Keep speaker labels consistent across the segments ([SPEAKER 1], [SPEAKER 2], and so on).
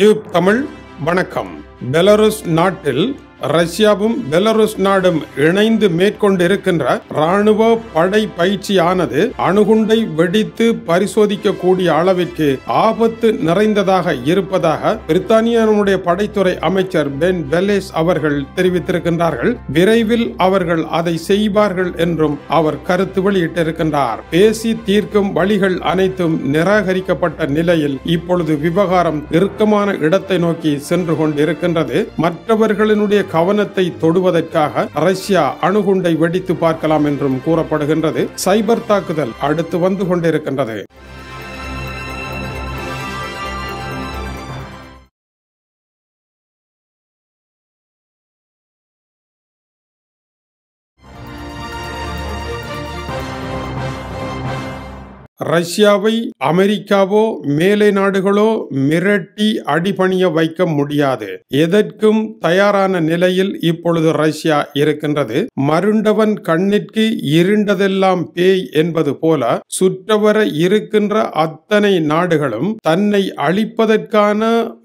[SPEAKER 1] tube Tamil வணக்கம் Belarus நாட்டில் ரஷ்யாவும் பெலருஸ் நாடும் இணைந்து மேற்கொண்டிருக்கின்ற ராணுவ படை பயிற்சியானது அணுகுண்டை வெடித்து பரிசோதிக்கக்கூடிய அளவிற்கு ஆபத்து நிறைந்ததாக இருப்பதாக பிரித்தானியனுடைய படைத்துறை அமைச்சர் பென் பெலேஸ் அவர்கள் தெரிவித்திருக்கின்றார்கள் விரைவில் அவர்கள் அதை செய்வார்கள் என்றும் அவர் கருத்து வெளியிட்டிருக்கின்றார் பேசி தீர்க்கும் வழிகள் அனைத்தும் நிராகரிக்கப்பட்ட நிலையில் இப்பொழுது விவகாரம் நெருக்கமான இடத்தை நோக்கி சென்று கொண்டிருக்கின்றது மற்றவர்களினுடைய கவனத்தை தொடுவதற்காக ரஷ்யா அணுகுண்டை வெடித்து பார்க்கலாம் என்றும் கூறப்படுகின்றது சைபர் தாக்குதல் அடுத்து வந்து கொண்டிருக்கின்றது ரஷ்யாவை அமெரிக்காவோ மேலை நாடுகளோ மிரட்டி அடிபணிய வைக்க முடியாது எதற்கும் தயாரான நிலையில் இப்பொழுது ரஷ்யா இருக்கின்றது மருண்டவன் கண்ணிற்கு இருண்டதெல்லாம் பேய் என்பது போல சுற்றவர இருக்கின்ற அத்தனை நாடுகளும் தன்னை அழிப்பதற்கான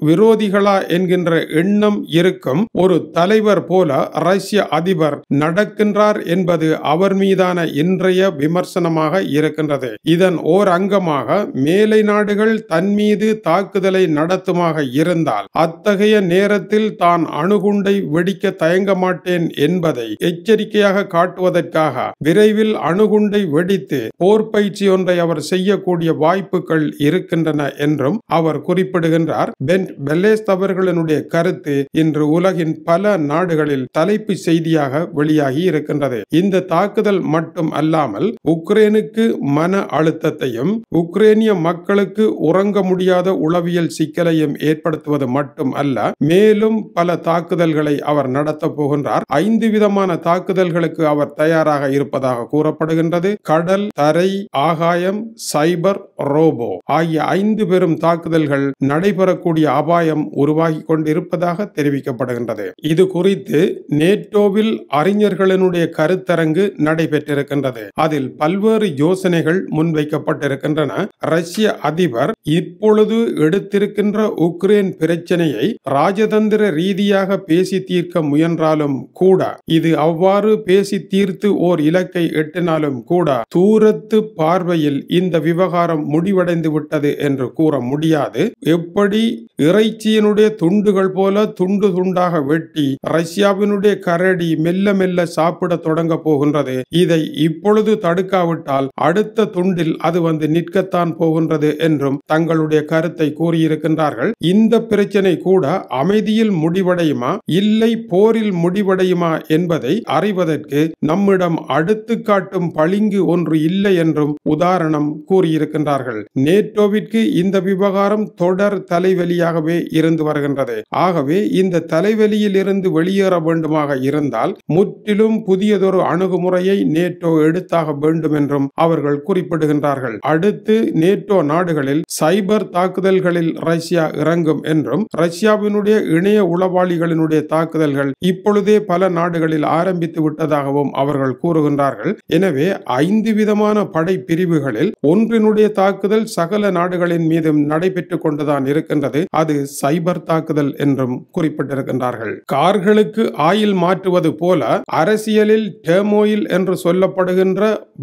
[SPEAKER 1] விரோதிகளா என்கின்ற எண்ணம் இருக்கும் ஒரு தலைவர் போல ரஷ்ய அதிபர் நடக்கின்றார் என்பது அவர் மீதான இன்றைய விமர்சனமாக இருக்கின்றது இதன் ஓர் அங்கமாக மேலை நாடுகள் தன்மீது தாக்குதலை நடத்துமாக இருந்தால் அத்தகைய நேரத்தில் தான் அணுகுண்டை வெடிக்க தயங்க மாட்டேன் என்பதை எச்சரிக்கையாக காட்டுவதற்காக விரைவில் அணுகுண்டை வெடித்து போர் பயிற்சி ஒன்றை அவர் செய்யக்கூடிய வாய்ப்புகள் இருக்கின்றன என்றும் அவர் குறிப்பிடுகின்றார் பென்ட் பெல்லேஸ் அவர்களினுடைய கருத்து இன்று உலகின் பல நாடுகளில் தலைப்பு செய்தியாக வெளியாகி இருக்கின்றது இந்த தாக்குதல் மட்டும் அல்லாமல் உக்ரைனுக்கு மன அழுத்த அழுத்தத்தையும் உக்ரேனிய மக்களுக்கு உறங்க முடியாத உளவியல் சிக்கலையும் ஏற்படுத்துவது மட்டும் அல்ல மேலும் பல தாக்குதல்களை அவர் நடத்த போகின்றார் ஐந்து விதமான தாக்குதல்களுக்கு அவர் தயாராக இருப்பதாக கூறப்படுகின்றது கடல் தரை ஆகாயம் சைபர் ரோபோ ஆகிய ஐந்து பெரும் தாக்குதல்கள் நடைபெறக்கூடிய அபாயம் உருவாகி கொண்டிருப்பதாக தெரிவிக்கப்படுகின்றது இது குறித்து நேட்டோவில் அறிஞர்களினுடைய கருத்தரங்கு நடைபெற்றிருக்கின்றது அதில் பல்வேறு யோசனைகள் முன்வைக்க தெரிவிக்கப்பட்டிருக்கின்றன ரஷ்ய அதிபர் இப்பொழுது எடுத்திருக்கின்ற உக்ரைன் பிரச்சனையை ராஜதந்திர ரீதியாக பேசி தீர்க்க முயன்றாலும் கூட இது அவ்வாறு பேசி தீர்த்து ஓர் இலக்கை எட்டினாலும் கூட தூரத்து பார்வையில் இந்த விவகாரம் முடிவடைந்து விட்டது என்று கூற முடியாது எப்படி இறைச்சியினுடைய துண்டுகள் போல துண்டு துண்டாக வெட்டி ரஷ்யாவினுடைய கரடி மெல்ல மெல்ல சாப்பிட தொடங்க போகின்றது இதை இப்பொழுது தடுக்காவிட்டால் அடுத்த துண்டில் அது வந்து நிற்கத்தான் போகின்றது என்றும் தங்களுடைய கருத்தை கூறியிருக்கின்றார்கள் இந்த பிரச்சனை கூட அமைதியில் முடிவடையுமா இல்லை போரில் முடிவடையுமா என்பதை அறிவதற்கு நம்மிடம் அடுத்து காட்டும் பளிங்கு ஒன்று இல்லை என்றும் உதாரணம் கூறியிருக்கின்றார்கள் நேட்டோவிற்கு இந்த விவகாரம் தொடர் தலைவலியாகவே இருந்து வருகின்றது ஆகவே இந்த தலைவலியில் இருந்து வெளியேற வேண்டுமாக இருந்தால் முற்றிலும் புதியதொரு அணுகுமுறையை நேட்டோ எடுத்தாக வேண்டும் என்றும் அவர்கள் குறிப்பிடுகின்றார்கள் கொள்வார்கள் அடுத்து நேட்டோ நாடுகளில் சைபர் தாக்குதல்களில் ரஷ்யா இறங்கும் என்றும் ரஷ்யாவினுடைய இணைய உளவாளிகளினுடைய தாக்குதல்கள் இப்பொழுதே பல நாடுகளில் ஆரம்பித்து விட்டதாகவும் அவர்கள் கூறுகின்றார்கள் எனவே ஐந்து விதமான படை பிரிவுகளில் ஒன்றினுடைய தாக்குதல் சகல நாடுகளின் மீதும் நடைபெற்றுக் கொண்டுதான் இருக்கின்றது அது சைபர் தாக்குதல் என்றும் குறிப்பிட்டிருக்கின்றார்கள் கார்களுக்கு ஆயில் மாற்றுவது போல அரசியலில் டேமோயில் என்று சொல்லப்படுகின்ற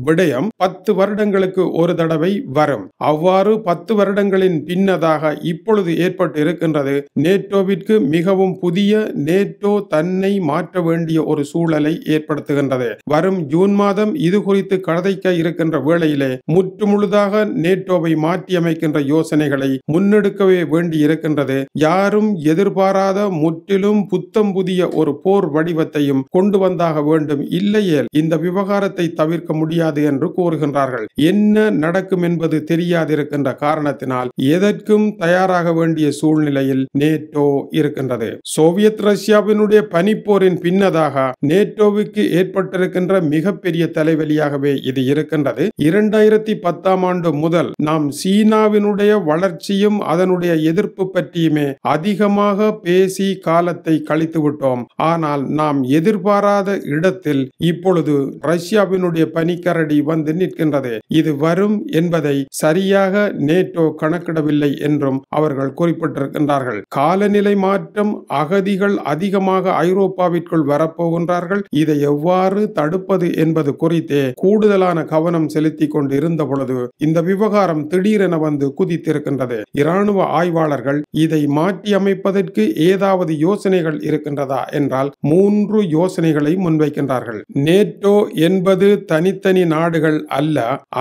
[SPEAKER 1] விடயம் பத்து வருடங்களுக்கு ஒரு ஒரு தடவை வரும் அவ்வாறு பத்து வருடங்களின் பின்னதாக இப்பொழுது ஏற்பட்டு இருக்கின்றது நேட்டோவிற்கு மிகவும் புதிய நேட்டோ தன்னை மாற்ற வேண்டிய ஒரு சூழலை ஏற்படுத்துகின்றது வரும் ஜூன் மாதம் இது குறித்து கதைக்க இருக்கின்ற வேளையிலே முற்றுமுழுதாக நேட்டோவை மாற்றியமைக்கின்ற யோசனைகளை முன்னெடுக்கவே வேண்டி இருக்கின்றது யாரும் எதிர்பாராத முற்றிலும் புத்தம் புதிய ஒரு போர் வடிவத்தையும் கொண்டு வந்தாக வேண்டும் இல்லையே இந்த விவகாரத்தை தவிர்க்க முடியாது என்று கூறுகின்றார்கள் என்ன என்ன நடக்கும் என்பது தெரியாதிருக்கின்ற காரணத்தினால் எதற்கும் தயாராக வேண்டிய சூழ்நிலையில் நேட்டோ இருக்கின்றது சோவியத் ரஷ்யாவினுடைய பனிப்போரின் பின்னதாக நேட்டோவுக்கு ஏற்பட்டிருக்கின்ற மிகப்பெரிய தலைவலியாகவே இது இருக்கின்றது இரண்டாயிரத்தி பத்தாம் ஆண்டு முதல் நாம் சீனாவினுடைய வளர்ச்சியும் அதனுடைய எதிர்ப்பு பற்றியுமே அதிகமாக பேசி காலத்தை கழித்து விட்டோம் ஆனால் நாம் எதிர்பாராத இடத்தில் இப்பொழுது ரஷ்யாவினுடைய பனிக்கரடி வந்து நிற்கின்றது இது வரும் என்பதை சரியாக நேட்டோ கணக்கிடவில்லை என்றும் அவர்கள் குறிப்பிட்டிருக்கின்றார்கள் காலநிலை மாற்றம் அகதிகள் அதிகமாக ஐரோப்பாவிற்குள் வரப்போகின்றார்கள் இதை எவ்வாறு தடுப்பது என்பது குறித்தே கூடுதலான கவனம் செலுத்தி கொண்டிருந்த பொழுது இந்த விவகாரம் திடீரென வந்து குதித்திருக்கின்றது இராணுவ ஆய்வாளர்கள் இதை மாற்றி அமைப்பதற்கு ஏதாவது யோசனைகள் இருக்கின்றதா என்றால் மூன்று யோசனைகளை முன்வைக்கின்றார்கள் நேட்டோ என்பது தனித்தனி நாடுகள் அல்ல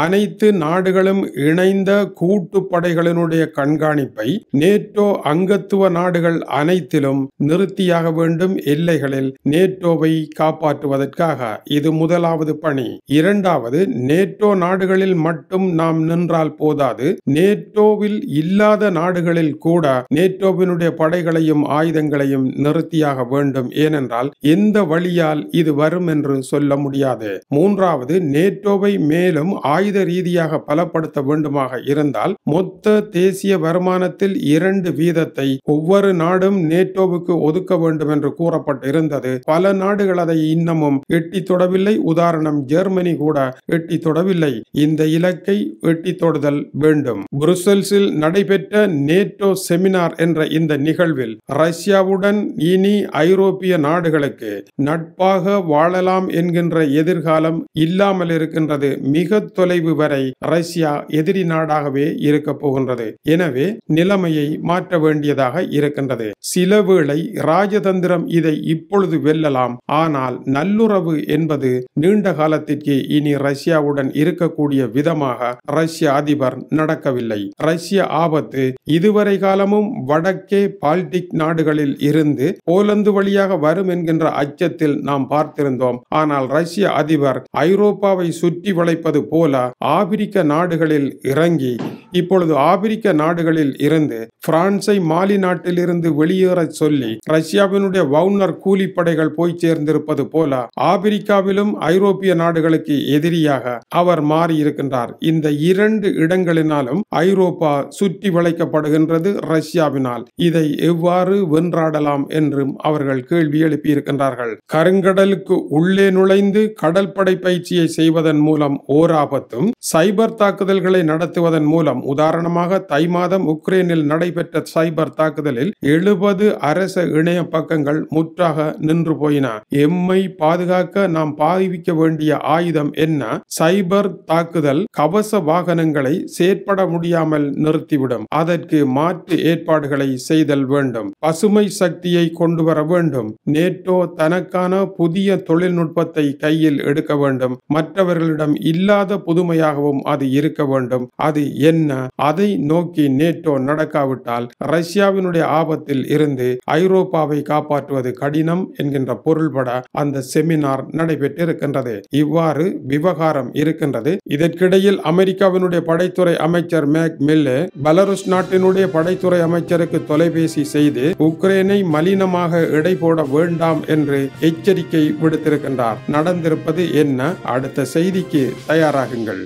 [SPEAKER 1] அனைத்து அனைத்து நாடுகளும் இணைந்த கூட்டுப்படைகளினுடைய கண்காணிப்பை நேட்டோ அங்கத்துவ நாடுகள் அனைத்திலும் நிறுத்தியாக வேண்டும் எல்லைகளில் நேட்டோவை காப்பாற்றுவதற்காக இது முதலாவது பணி இரண்டாவது நேட்டோ நாடுகளில் மட்டும் நாம் நின்றால் போதாது நேட்டோவில் இல்லாத நாடுகளில் கூட நேட்டோவினுடைய படைகளையும் ஆயுதங்களையும் நிறுத்தியாக வேண்டும் ஏனென்றால் எந்த வழியால் இது வரும் என்று சொல்ல முடியாது மூன்றாவது நேட்டோவை மேலும் ஆயுத ரீதியாக ரீதியாக பலப்படுத்த வேண்டுமாக இருந்தால் மொத்த தேசிய வருமானத்தில் இரண்டு வீதத்தை ஒவ்வொரு நாடும் நேட்டோவுக்கு ஒதுக்க வேண்டும் என்று கூறப்பட்டிருந்தது பல நாடுகள் அதை இன்னமும் எட்டி தொடவில்லை உதாரணம் ஜெர்மனி கூட எட்டி தொடவில்லை இந்த இலக்கை எட்டி தொடுதல் வேண்டும் புருசல்ஸில் நடைபெற்ற நேட்டோ செமினார் என்ற இந்த நிகழ்வில் ரஷ்யாவுடன் இனி ஐரோப்பிய நாடுகளுக்கு நட்பாக வாழலாம் என்கின்ற எதிர்காலம் இல்லாமல் இருக்கின்றது மிக தொலைவு வரை ரஷ்யா எதிரி நாடாகவே இருக்க போகின்றது எனவே நிலைமையை மாற்ற வேண்டியதாக இருக்கின்றது சில வேளை ராஜதந்திரம் இதை இப்பொழுது வெல்லலாம் ஆனால் நல்லுறவு என்பது நீண்ட காலத்திற்கு இனி ரஷ்யாவுடன் இருக்கக்கூடிய விதமாக ரஷ்ய அதிபர் நடக்கவில்லை ரஷ்ய ஆபத்து இதுவரை காலமும் வடக்கே பால்டிக் நாடுகளில் இருந்து போலந்து வழியாக வரும் என்கின்ற அச்சத்தில் நாம் பார்த்திருந்தோம் ஆனால் ரஷ்ய அதிபர் ஐரோப்பாவை சுற்றி வளைப்பது போல ஆபி ஆப்பிரிக்க நாடுகளில் இறங்கி இப்பொழுது ஆப்பிரிக்க நாடுகளில் இருந்து பிரான்சை மாலி நாட்டிலிருந்து வெளியேற சொல்லி ரஷ்யாவினுடைய வவுனர் கூலிப்படைகள் போய் சேர்ந்திருப்பது போல ஆப்பிரிக்காவிலும் ஐரோப்பிய நாடுகளுக்கு எதிரியாக அவர் மாறியிருக்கின்றார் இந்த இரண்டு இடங்களினாலும் ஐரோப்பா சுற்றி வளைக்கப்படுகின்றது ரஷ்யாவினால் இதை எவ்வாறு வென்றாடலாம் என்றும் அவர்கள் கேள்வி எழுப்பியிருக்கின்றார்கள் கருங்கடலுக்கு உள்ளே நுழைந்து கடற்படை பயிற்சியை செய்வதன் மூலம் ஓர் ஆபத்தும் சைபர் தாக்குதல்களை நடத்துவதன் மூலம் உதாரணமாக தை மாதம் உக்ரைனில் நடைபெற்ற சைபர் தாக்குதலில் எழுபது அரச இணைய பக்கங்கள் முற்றாக நின்று போயின எம்மை பாதுகாக்க நாம் பாவிக்க வேண்டிய ஆயுதம் என்ன சைபர் தாக்குதல் கவச வாகனங்களை செயற்பட முடியாமல் நிறுத்திவிடும் அதற்கு மாற்று ஏற்பாடுகளை செய்தல் வேண்டும் பசுமை சக்தியை கொண்டு வர வேண்டும் நேட்டோ தனக்கான புதிய தொழில்நுட்பத்தை கையில் எடுக்க வேண்டும் மற்றவர்களிடம் இல்லாத புதுமையாகவும் அது இருக்க வேண்டும் அது என்ன சீனா அதை நோக்கி நேட்டோ நடக்காவிட்டால் ரஷ்யாவினுடைய ஆபத்தில் இருந்து ஐரோப்பாவை காப்பாற்றுவது கடினம் என்கின்ற பொருள்பட அந்த செமினார் நடைபெற்றிருக்கின்றது இவ்வாறு விவகாரம் இருக்கின்றது இதற்கிடையில் அமெரிக்காவினுடைய படைத்துறை அமைச்சர் மேக் மில்லே பலருஸ் நாட்டினுடைய படைத்துறை அமைச்சருக்கு தொலைபேசி செய்து உக்ரைனை மலினமாக இடை போட வேண்டாம் என்று எச்சரிக்கை விடுத்திருக்கின்றார் நடந்திருப்பது என்ன அடுத்த செய்திக்கு தயாராகுங்கள்